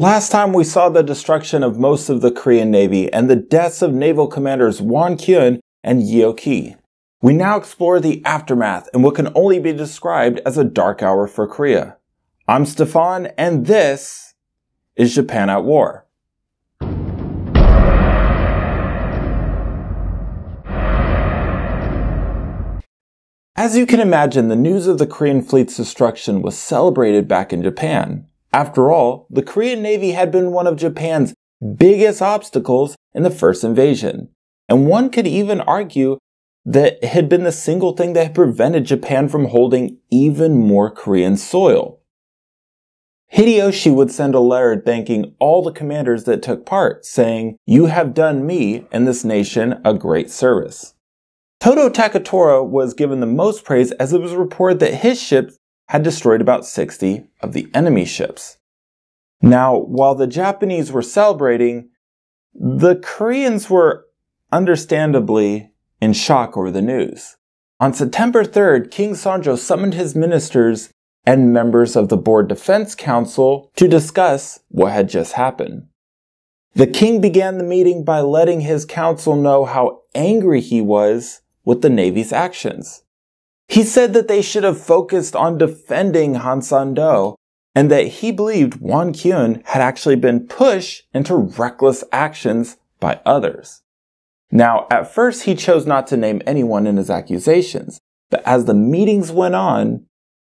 Last time we saw the destruction of most of the Korean Navy and the deaths of naval commanders Won Kyun and Yeo Ki. We now explore the aftermath and what can only be described as a dark hour for Korea. I'm Stefan and this is Japan at War. As you can imagine, the news of the Korean fleet's destruction was celebrated back in Japan. After all, the Korean Navy had been one of Japan's biggest obstacles in the first invasion, and one could even argue that it had been the single thing that had prevented Japan from holding even more Korean soil. Hideyoshi would send a letter thanking all the commanders that took part, saying, You have done me and this nation a great service. Toto Takatora was given the most praise as it was reported that his ships had destroyed about 60 of the enemy ships. Now, while the Japanese were celebrating, the Koreans were understandably in shock over the news. On September 3rd, King Sanjo summoned his ministers and members of the Board Defense Council to discuss what had just happened. The king began the meeting by letting his council know how angry he was with the Navy's actions. He said that they should have focused on defending Han San Do and that he believed Wan Kyun had actually been pushed into reckless actions by others. Now, at first he chose not to name anyone in his accusations, but as the meetings went on,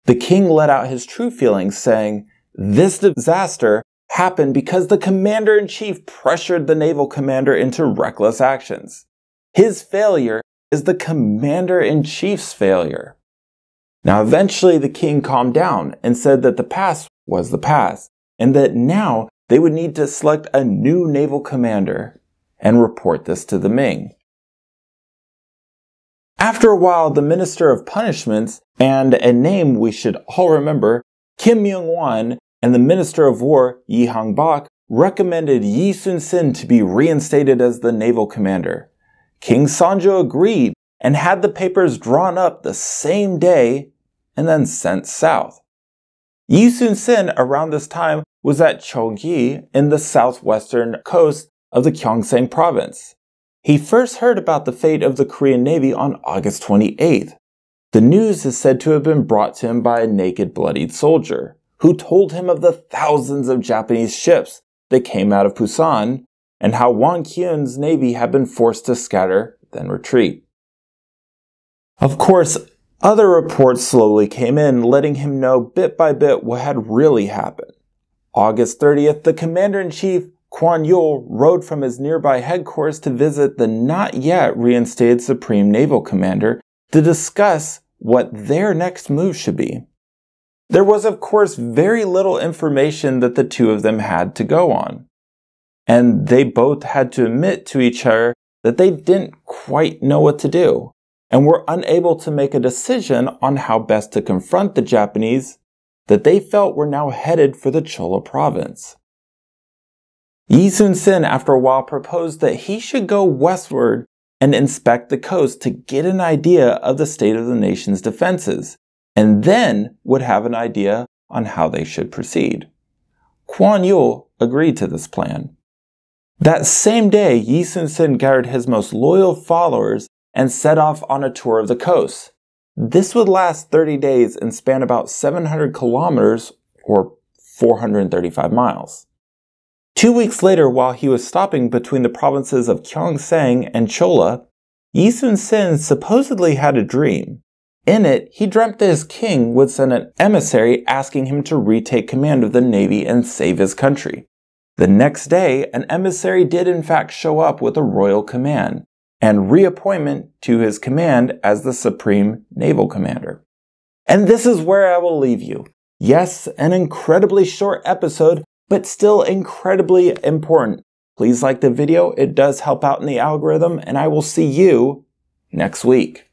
the king let out his true feelings saying, this disaster happened because the commander in chief pressured the naval commander into reckless actions. His failure is the commander in chief's failure. Now, eventually the king calmed down and said that the past was the past, and that now they would need to select a new naval commander and report this to the Ming. After a while, the Minister of Punishments and a name we should all remember, Kim Myung Wan, and the Minister of War, Yi Hang Bak, recommended Yi Sun Sin to be reinstated as the naval commander. King Sanjo agreed and had the papers drawn up the same day and then sent south. Yi Sun Sin around this time was at Chogyi in the southwestern coast of the Gyeongsang province. He first heard about the fate of the Korean Navy on August 28th. The news is said to have been brought to him by a naked bloodied soldier, who told him of the thousands of Japanese ships that came out of Pusan and how Wang Qian's navy had been forced to scatter, then retreat. Of course, other reports slowly came in, letting him know bit by bit what had really happened. August 30th, the commander-in-chief, Quan Yul, rode from his nearby headquarters to visit the not yet reinstated Supreme Naval Commander to discuss what their next move should be. There was, of course, very little information that the two of them had to go on and they both had to admit to each other that they didn't quite know what to do and were unable to make a decision on how best to confront the Japanese that they felt were now headed for the Chola province. Yi Sun Sin, after a while, proposed that he should go westward and inspect the coast to get an idea of the state of the nation's defenses, and then would have an idea on how they should proceed. Kuan Yu agreed to this plan. That same day, Yi Sin gathered his most loyal followers and set off on a tour of the coast. This would last 30 days and span about 700 kilometers or 435 miles. Two weeks later, while he was stopping between the provinces of Gyeongsang and Chola, Yi Sin supposedly had a dream. In it, he dreamt that his king would send an emissary asking him to retake command of the navy and save his country. The next day, an emissary did in fact show up with a royal command and reappointment to his command as the Supreme Naval Commander. And this is where I will leave you. Yes, an incredibly short episode, but still incredibly important. Please like the video, it does help out in the algorithm, and I will see you next week.